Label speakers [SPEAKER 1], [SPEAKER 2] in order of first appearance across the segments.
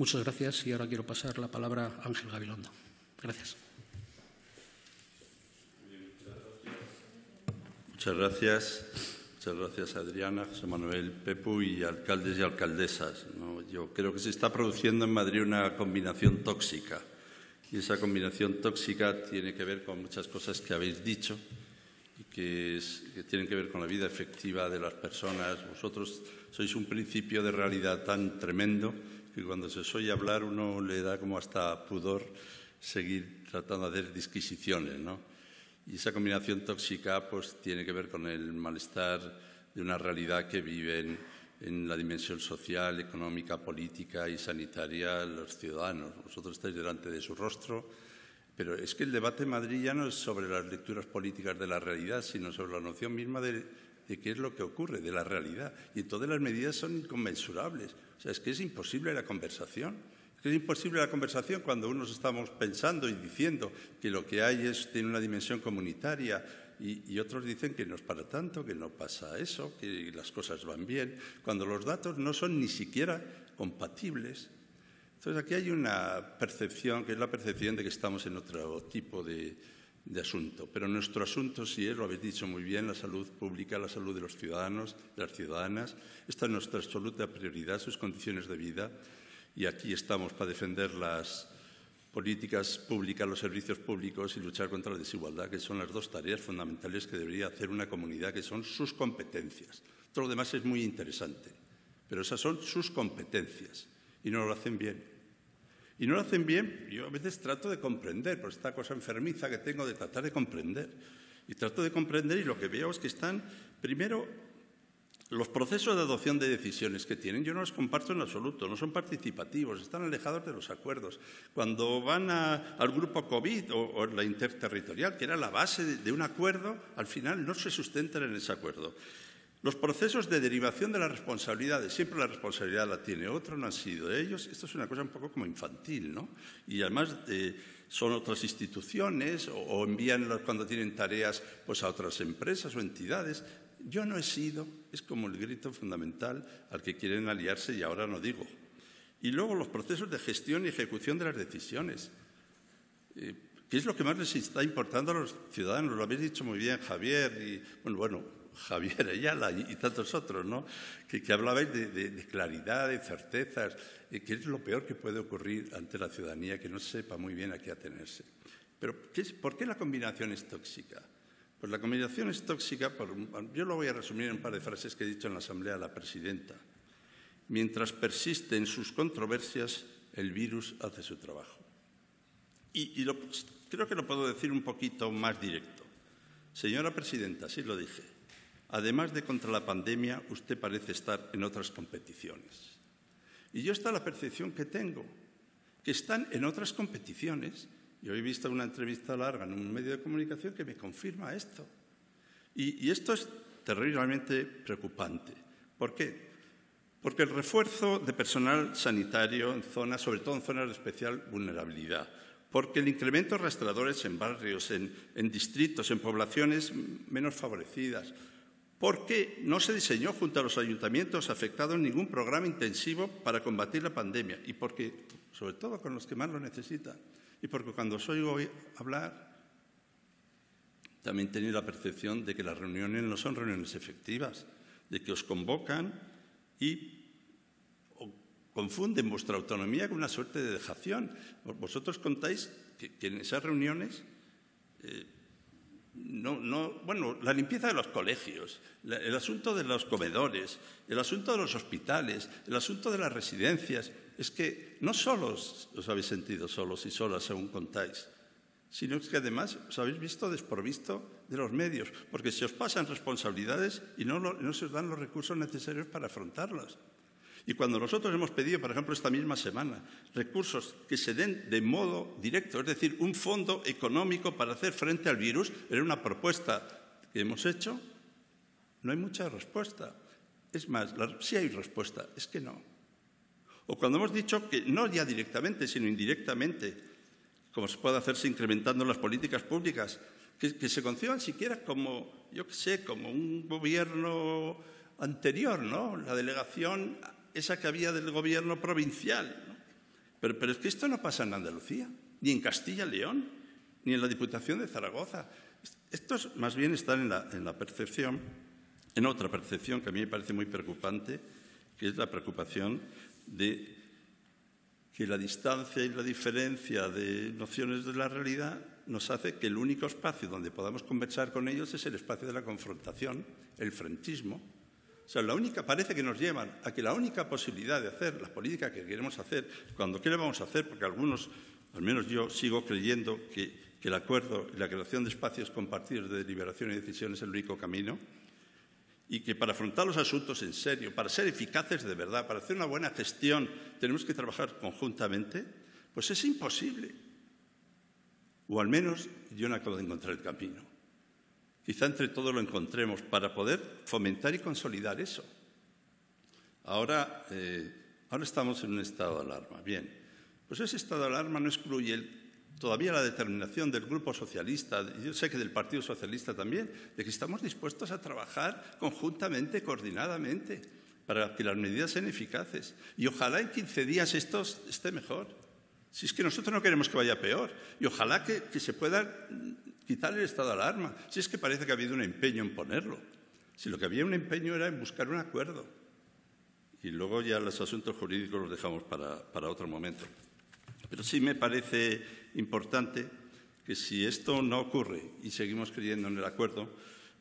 [SPEAKER 1] Muchas gracias y ahora quiero pasar la palabra a Ángel Gabilondo. Gracias. Muchas gracias. Muchas gracias Adriana, José Manuel, Pepu y alcaldes y alcaldesas. Yo creo que se está produciendo en Madrid una combinación tóxica y esa combinación tóxica tiene que ver con muchas cosas que habéis dicho y que, que tienen que ver con la vida efectiva de las personas. Vosotros sois un principio de realidad tan tremendo y cuando se oye hablar uno le da como hasta pudor seguir tratando de hacer disquisiciones, ¿no? Y esa combinación tóxica pues tiene que ver con el malestar de una realidad que viven en la dimensión social, económica, política y sanitaria los ciudadanos. Vosotros estáis delante de su rostro, pero es que el debate en Madrid ya no es sobre las lecturas políticas de la realidad, sino sobre la noción misma de, qué es lo que ocurre, de la realidad. Y todas las medidas son inconmensurables. O sea, es que es imposible la conversación. Es que es imposible la conversación cuando unos estamos pensando y diciendo que lo que hay es, tiene una dimensión comunitaria y, y otros dicen que no es para tanto, que no pasa eso, que las cosas van bien, cuando los datos no son ni siquiera compatibles. Entonces aquí hay una percepción que es la percepción de que estamos en otro tipo de, de asunto. Pero nuestro asunto sí es, lo habéis dicho muy bien, la salud pública, la salud de los ciudadanos, de las ciudadanas. Esta es nuestra absoluta prioridad, sus condiciones de vida. Y aquí estamos para defender las políticas públicas, los servicios públicos y luchar contra la desigualdad, que son las dos tareas fundamentales que debería hacer una comunidad, que son sus competencias. Todo lo demás es muy interesante, pero esas son sus competencias y no lo hacen bien y no lo hacen bien, yo a veces trato de comprender, por esta cosa enfermiza que tengo de tratar de comprender. Y trato de comprender y lo que veo es que están, primero, los procesos de adopción de decisiones que tienen, yo no los comparto en absoluto, no son participativos, están alejados de los acuerdos. Cuando van al grupo COVID o, la interterritorial, que era la base de un acuerdo, al final no se sustentan en ese acuerdo. Los procesos de derivación de las responsabilidades, siempre la responsabilidad la tiene otro, no han sido ellos. Esto es una cosa un poco como infantil, ¿no? Y además eh, son otras instituciones o, envían cuando tienen tareas pues, a otras empresas o entidades. Yo no he sido, es como el grito fundamental al que quieren aliarse y ahora no digo. Y luego los procesos de gestión y ejecución de las decisiones. Eh, ¿Qué es lo que más les está importando a los ciudadanos? Lo habéis dicho muy bien, Javier, y bueno, bueno Javier Ayala y, tantos otros, ¿no? que, hablabais de, claridad, de certezas, eh, que es lo peor que puede ocurrir ante la ciudadanía, que no sepa muy bien a qué atenerse. Pero, ¿por qué la combinación es tóxica? Pues la combinación es tóxica, yo lo voy a resumir en un par de frases que he dicho en la Asamblea a la presidenta. Mientras persisten sus controversias, el virus hace su trabajo. Y, creo que lo puedo decir un poquito más directo. Señora presidenta, sí lo dije además de contra la pandemia, usted parece estar en otras competiciones. Y yo está la percepción que tengo, que están en otras competiciones. Yo he visto una entrevista larga en un medio de comunicación que me confirma esto. Y, esto es terriblemente preocupante. ¿Por qué? Porque el refuerzo de personal sanitario en zonas, sobre todo en zonas de especial vulnerabilidad, porque el incremento de rastreadores en barrios, en, en distritos, en poblaciones menos favorecidas, porque no se diseñó junto a los ayuntamientos afectados ningún programa intensivo para combatir la pandemia y porque, sobre todo con los que más lo necesitan, y porque cuando os oigo hablar, también tenéis la percepción de que las reuniones no son reuniones efectivas, de que os convocan y confunden vuestra autonomía con una suerte de dejación. Vosotros contáis que, en esas reuniones... Eh, no, bueno, la limpieza de los colegios, el asunto de los comedores, el asunto de los hospitales, el asunto de las residencias, es que no solo os habéis sentido solos y solas según contáis, sino que además os habéis visto desprovisto de los medios, porque se os pasan responsabilidades y no, no se os dan los recursos necesarios para afrontarlas. Y cuando nosotros hemos pedido, por ejemplo, esta misma semana, recursos que se den de modo directo, es decir, un fondo económico para hacer frente al virus, era una propuesta que hemos hecho, no hay mucha respuesta. Es más, si sí hay respuesta, es que no. O cuando hemos dicho que no ya directamente, sino indirectamente, como se puede hacerse incrementando las políticas públicas, que, se conciban siquiera como, yo qué sé, como un gobierno anterior, ¿no? La delegación esa que había del gobierno provincial. Pero, pero es que esto no pasa en Andalucía, ni en Castilla León, ni en la Diputación de Zaragoza. Estos más bien están en la, en la percepción, en otra percepción que a mí me parece muy preocupante, que es la preocupación de que la distancia y la diferencia de nociones de la realidad nos hace que el único espacio donde podamos conversar con ellos es el espacio de la confrontación, el frentismo, la única, parece que nos llevan a que la única posibilidad de hacer la política que queremos hacer, cuando qué le vamos a hacer, porque algunos, al menos yo, sigo creyendo que, que el acuerdo y la creación de espacios compartidos de deliberación y decisión es el único camino, y que para afrontar los asuntos en serio, para ser eficaces de verdad, para hacer una buena gestión, tenemos que trabajar conjuntamente, pues es imposible. O al menos yo no acabo de encontrar el camino. Quizá entre todos lo encontremos para poder fomentar y consolidar eso. Ahora, eh, ahora estamos en un estado de alarma. Bien, pues ese estado de alarma no excluye todavía la determinación del Grupo Socialista, yo sé que del Partido Socialista también, de que estamos dispuestos a trabajar conjuntamente, coordinadamente, para que las medidas sean eficaces. Y ojalá en 15 días esto esté mejor. Si es que nosotros no queremos que vaya peor. Y ojalá que, se pueda... Quitar el estado de alarma, si es que parece que ha habido un empeño en ponerlo. Si lo que había un empeño era en buscar un acuerdo. Y luego ya los asuntos jurídicos los dejamos para, para otro momento. Pero sí me parece importante que si esto no ocurre y seguimos creyendo en el acuerdo,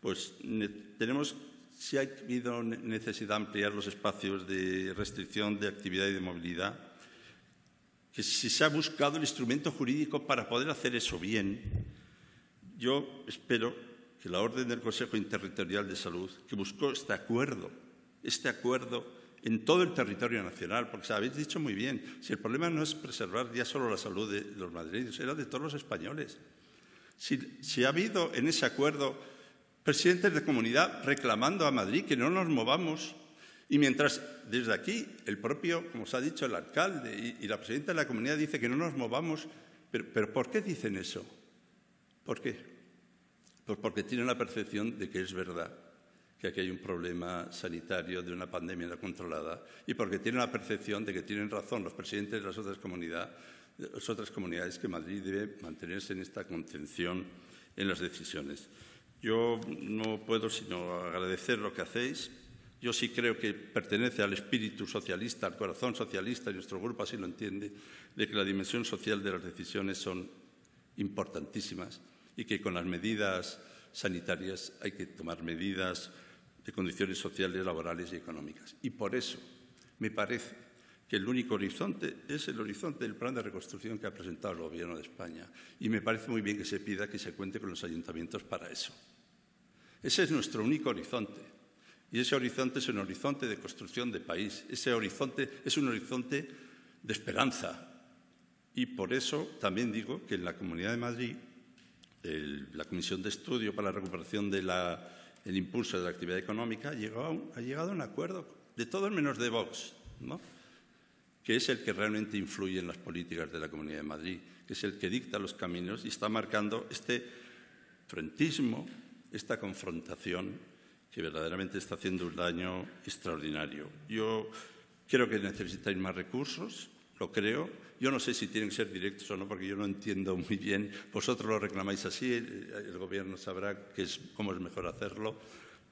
[SPEAKER 1] pues tenemos, si ha habido necesidad de ampliar los espacios de restricción de actividad y de movilidad, que si se ha buscado el instrumento jurídico para poder hacer eso bien, yo espero que la orden del Consejo Interterritorial de Salud, que buscó este acuerdo, este acuerdo en todo el territorio nacional, porque habéis dicho muy bien, si el problema no es preservar ya solo la salud de los madrileños, era de todos los españoles. Si, ha habido en ese acuerdo presidentes de comunidad reclamando a Madrid que no nos movamos y mientras desde aquí el propio, como os ha dicho el alcalde y, la presidenta de la comunidad dice que no nos movamos, pero ¿por qué dicen eso? ¿Por qué? Pues porque tienen la percepción de que es verdad que aquí hay un problema sanitario de una pandemia no controlada y porque tienen la percepción de que tienen razón los presidentes de las otras, comunidades, las otras comunidades que Madrid debe mantenerse en esta contención en las decisiones. Yo no puedo sino agradecer lo que hacéis. Yo sí creo que pertenece al espíritu socialista, al corazón socialista, y nuestro grupo así lo entiende, de que la dimensión social de las decisiones son importantísimas y que con las medidas sanitarias hay que tomar medidas de condiciones sociales, laborales y económicas. Y por eso me parece que el único horizonte es el horizonte del plan de reconstrucción que ha presentado el Gobierno de España. Y me parece muy bien que se pida que se cuente con los ayuntamientos para eso. Ese es nuestro único horizonte. Y ese horizonte es un horizonte de construcción de país. Ese horizonte es un horizonte de esperanza. Y por eso también digo que en la Comunidad de Madrid la Comisión de Estudio para la Recuperación del Impulso de la Actividad Económica ha llegado, a un, acuerdo de todos menos de Vox, que es el que realmente influye en las políticas de la Comunidad de Madrid, que es el que dicta los caminos y está marcando este frentismo, esta confrontación que verdaderamente está haciendo un daño extraordinario. Yo creo que necesitáis más recursos, lo creo. Yo no sé si tienen que ser directos o no, porque yo no entiendo muy bien. Vosotros lo reclamáis así, el Gobierno sabrá es, cómo es mejor hacerlo,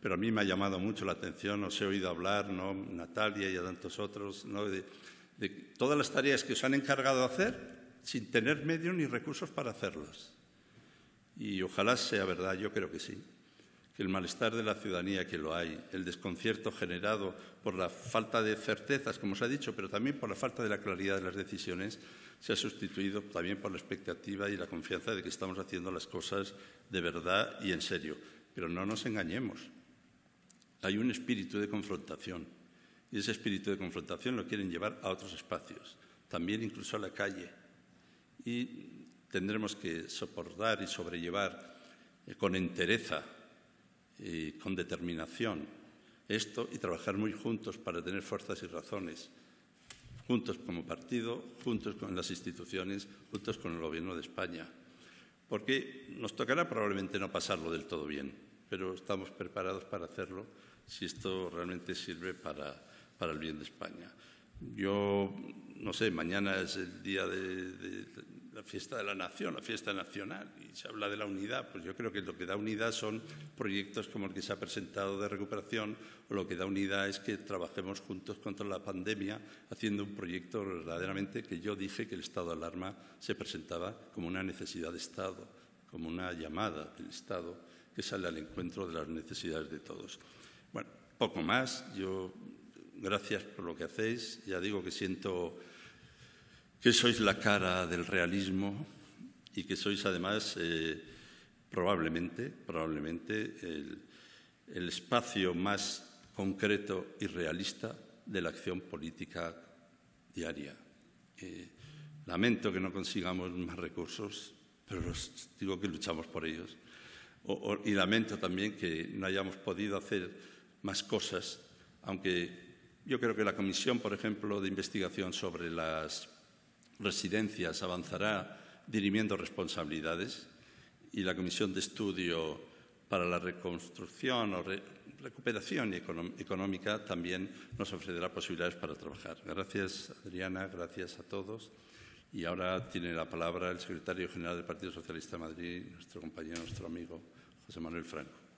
[SPEAKER 1] pero a mí me ha llamado mucho la atención, os he oído hablar, ¿no? Natalia y a tantos otros, de, todas las tareas que os han encargado hacer sin tener medios ni recursos para hacerlos. Y ojalá sea verdad, yo creo que sí que el malestar de la ciudadanía, que lo hay, el desconcierto generado por la falta de certezas, como se ha dicho, pero también por la falta de la claridad de las decisiones, se ha sustituido también por la expectativa y la confianza de que estamos haciendo las cosas de verdad y en serio. Pero no nos engañemos. Hay un espíritu de confrontación y ese espíritu de confrontación lo quieren llevar a otros espacios, también incluso a la calle. Y tendremos que soportar y sobrellevar eh, con entereza con determinación esto y trabajar muy juntos para tener fuerzas y razones, juntos como partido, juntos con las instituciones, juntos con el Gobierno de España. Porque nos tocará probablemente no pasarlo del todo bien, pero estamos preparados para hacerlo si esto realmente sirve para, para el bien de España. Yo, no sé, mañana es el día de la fiesta de la nación, la fiesta nacional, y se habla de la unidad, pues yo creo que lo que da unidad son proyectos como el que se ha presentado de recuperación, o lo que da unidad es que trabajemos juntos contra la pandemia, haciendo un proyecto verdaderamente que yo dije que el estado de alarma se presentaba como una necesidad de Estado, como una llamada del Estado que sale al encuentro de las necesidades de todos. Bueno, poco más, yo gracias por lo que hacéis, ya digo que siento que sois la cara del realismo y que sois además eh, probablemente, probablemente el, espacio más concreto y realista de la acción política diaria. Eh, lamento que no consigamos más recursos, pero digo que luchamos por ellos. y lamento también que no hayamos podido hacer más cosas, aunque yo creo que la comisión, por ejemplo, de investigación sobre las residencias avanzará dirimiendo responsabilidades y la Comisión de Estudio para la Reconstrucción o Recuperación Económica también nos ofrecerá posibilidades para trabajar. Gracias, Adriana, gracias a todos. Y ahora tiene la palabra el secretario general del Partido Socialista de Madrid, nuestro compañero, nuestro amigo José Manuel Franco.